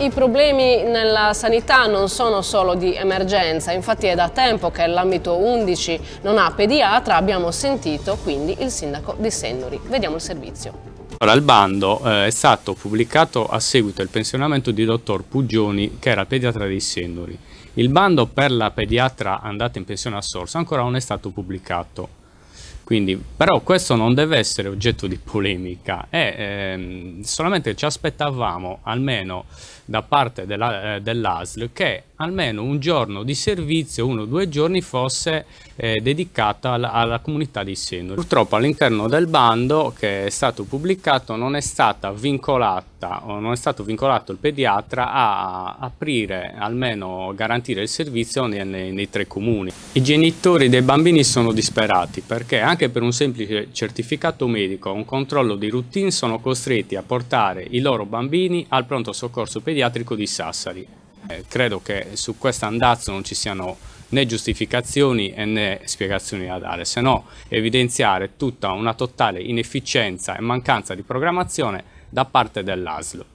I problemi nella sanità non sono solo di emergenza, infatti è da tempo che l'ambito 11 non ha pediatra, abbiamo sentito quindi il sindaco di Sennori. Vediamo il servizio. Allora, il bando eh, è stato pubblicato a seguito del pensionamento di dottor Pugioni, che era pediatra di Sennori. Il bando per la pediatra andata in pensione a Sorso ancora non è stato pubblicato. Quindi, però questo non deve essere oggetto di polemica, è ehm, solamente ci aspettavamo, almeno da parte della, eh, dell'ASL, che almeno un giorno di servizio, uno o due giorni, fosse eh, dedicata alla, alla, comunità di Senor. Purtroppo all'interno del bando che è stato pubblicato non è stata vincolata o non è stato vincolato il pediatra a aprire, almeno garantire il servizio nei, nei, nei tre comuni. I genitori dei bambini sono disperati perché perché anche per un semplice certificato medico o un controllo di routine sono costretti a portare i loro bambini al pronto soccorso pediatrico di Sassari. Eh, credo che su questo andazzo non ci siano né giustificazioni né spiegazioni da dare, se no evidenziare tutta una totale inefficienza e mancanza di programmazione da parte dell'ASLO.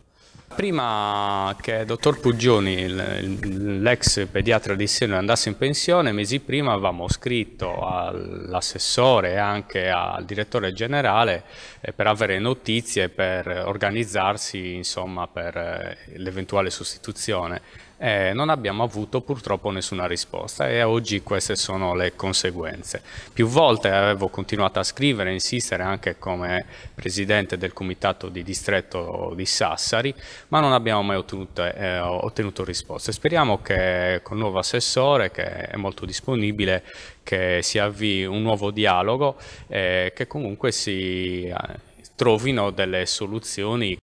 Prima che dottor Puggioni, l'ex pediatra di Siena, andasse in pensione, mesi prima avevamo scritto all'assessore e anche al direttore generale eh, per avere notizie, per organizzarsi insomma, per eh, l'eventuale sostituzione eh, non abbiamo avuto purtroppo nessuna risposta e oggi queste sono le conseguenze. Più volte avevo continuato a scrivere e insistere anche come presidente del comitato di distretto di Sassari, ma non abbiamo mai ottenuto, eh, ottenuto risposte. Speriamo che con il nuovo assessore, che è molto disponibile, che si avvii un nuovo dialogo eh, che comunque si eh, trovino delle soluzioni